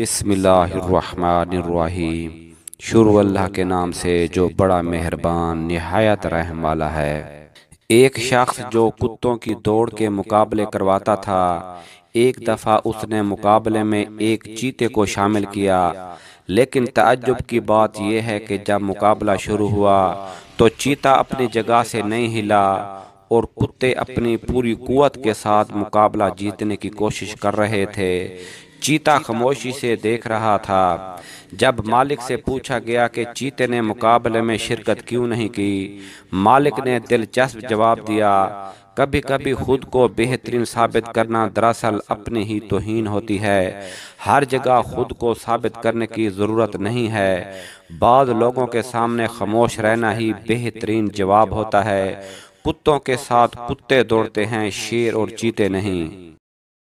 बसमीम शुरू अल्लाह के नाम से जो बड़ा मेहरबान नहायत रहम वाला है एक शख्स जो कुत्तों की दौड़ के मुकाबले करवाता था एक दफ़ा उसने मुकाबले में एक चीते को शामिल किया लेकिन तजुब की बात यह है कि जब मुकाबला शुरू हुआ तो चीता अपनी जगह से नहीं हिला और कुत्ते अपनी पूरी कुत के साथ मुकाबला जीतने की कोशिश कर रहे थे चीता खामोशी से देख रहा था जब मालिक से पूछा गया कि चीते ने मुकाबले में शिरकत क्यों नहीं की मालिक ने दिलचस्प जवाब दिया कभी कभी खुद को बेहतरीन साबित करना दरअसल अपनी ही तोहन होती है हर जगह खुद को साबित करने की ज़रूरत नहीं है बाद लोगों के सामने खामोश रहना ही बेहतरीन जवाब होता है कुत्तों के साथ कुत्ते दौड़ते हैं शेर और चीते नहीं